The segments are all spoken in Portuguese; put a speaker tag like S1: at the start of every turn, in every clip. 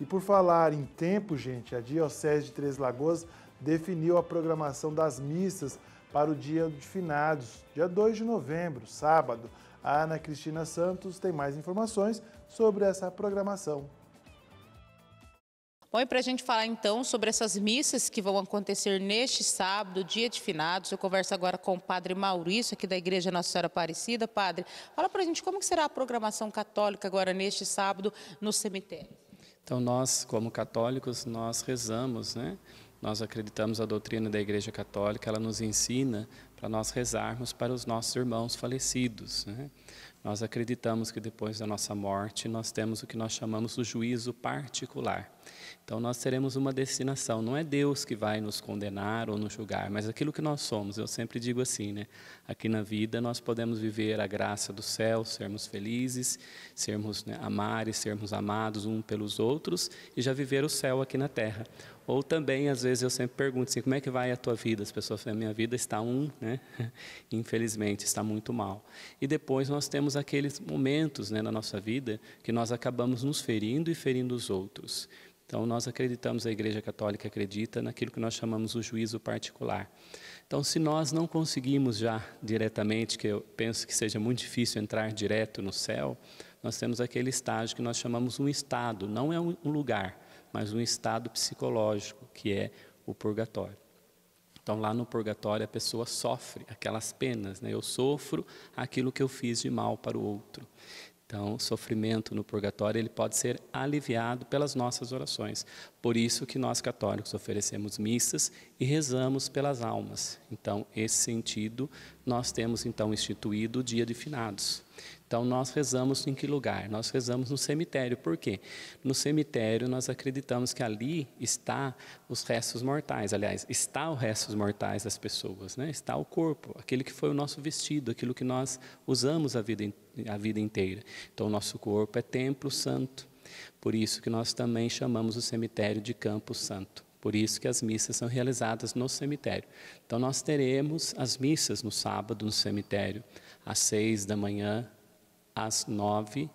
S1: E por falar em tempo, gente, a Diocese de Três Lagoas definiu a programação das missas para o Dia de Finados, dia 2 de novembro, sábado. A Ana Cristina Santos tem mais informações sobre essa programação. Bom, e para a gente falar então sobre essas missas que vão acontecer neste sábado, dia de finados, eu converso agora com o padre Maurício, aqui da Igreja Nossa Senhora Aparecida. Padre, fala para a gente como será a programação católica agora neste sábado no cemitério.
S2: Então nós, como católicos, nós rezamos, né? Nós acreditamos a doutrina da Igreja Católica, ela nos ensina para nós rezarmos para os nossos irmãos falecidos. Né? Nós acreditamos que depois da nossa morte nós temos o que nós chamamos o juízo particular. Então nós teremos uma destinação. Não é Deus que vai nos condenar ou nos julgar, mas aquilo que nós somos. Eu sempre digo assim, né? Aqui na vida nós podemos viver a graça do céu, sermos felizes, sermos né, amar e sermos amados um pelos outros e já viver o céu aqui na terra. Ou também, às vezes, eu sempre pergunto assim, como é que vai a tua vida? As pessoas falam, minha vida está um, né? Infelizmente, está muito mal. E depois nós temos aqueles momentos né, na nossa vida que nós acabamos nos ferindo e ferindo os outros. Então, nós acreditamos, a Igreja Católica acredita naquilo que nós chamamos o juízo particular. Então, se nós não conseguimos já diretamente, que eu penso que seja muito difícil entrar direto no céu, nós temos aquele estágio que nós chamamos um estado, não é um lugar, mas um estado psicológico, que é o purgatório. Então, lá no purgatório, a pessoa sofre aquelas penas, né? eu sofro aquilo que eu fiz de mal para o outro. Então, sofrimento no purgatório ele pode ser aliviado pelas nossas orações. Por isso que nós católicos oferecemos missas e rezamos pelas almas. Então, esse sentido nós temos então instituído o Dia de Finados. Então nós rezamos em que lugar? Nós rezamos no cemitério. Por quê? No cemitério nós acreditamos que ali está os restos mortais. Aliás, está os restos mortais das pessoas, né? Está o corpo, aquele que foi o nosso vestido, aquilo que nós usamos a vida, a vida inteira. Então o nosso corpo é templo santo. Por isso que nós também chamamos o cemitério de campo santo. Por isso que as missas são realizadas no cemitério. Então nós teremos as missas no sábado no cemitério, às seis da manhã, às 9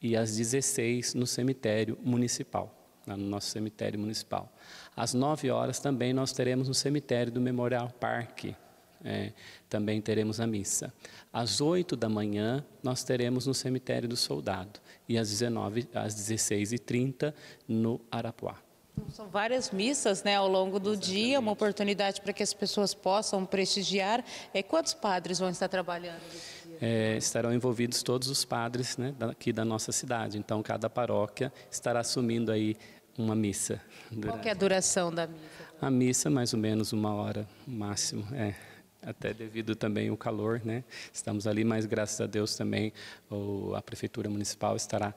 S2: e às 16 no cemitério municipal, no nosso cemitério municipal. Às 9 horas também nós teremos no cemitério do Memorial Parque, é, também teremos a missa. Às 8 da manhã, nós teremos no Cemitério do Soldado. E às, 19, às 16h30, no Arapuá.
S1: Então, são várias missas né, ao longo do Exatamente. dia, uma oportunidade para que as pessoas possam prestigiar. É, quantos padres vão estar trabalhando?
S2: é, estarão envolvidos todos os padres né, aqui da nossa cidade. Então, cada paróquia estará assumindo aí uma missa. Durante... Qual é a
S1: duração da missa?
S2: A missa, mais ou menos uma hora, máximo, é. Até devido também ao calor, né? Estamos ali, mas graças a Deus também o, a Prefeitura Municipal estará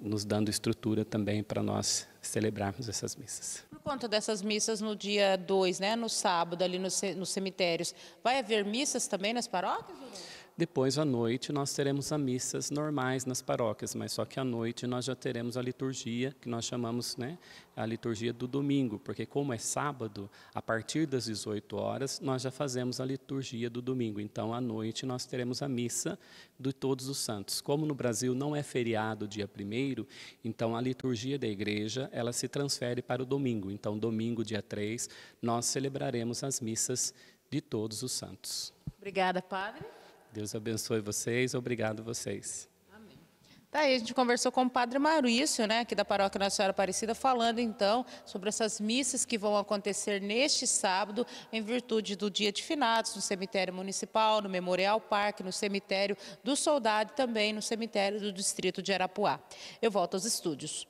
S2: nos dando estrutura também para nós celebrarmos essas missas.
S1: Por conta dessas missas no dia 2, né, no sábado, ali nos, nos cemitérios, vai haver missas também nas paróquias? Ou
S2: depois, à noite, nós teremos as missas normais nas paróquias, mas só que à noite nós já teremos a liturgia, que nós chamamos né, a liturgia do domingo, porque como é sábado, a partir das 18 horas, nós já fazemos a liturgia do domingo. Então, à noite, nós teremos a missa de todos os santos. Como no Brasil não é feriado dia primeiro, então a liturgia da igreja, ela se transfere para o domingo. Então, domingo, dia 3, nós celebraremos as missas de todos os santos.
S1: Obrigada, padre.
S2: Deus abençoe vocês, obrigado vocês.
S1: Tá aí, a gente conversou com o Padre Maurício, né, aqui da Paróquia Nossa Senhora Aparecida, falando então sobre essas missas que vão acontecer neste sábado, em virtude do Dia de Finados, no Cemitério Municipal, no Memorial Parque, no Cemitério do Soldado e também no Cemitério do Distrito de Arapuá. Eu volto aos estúdios.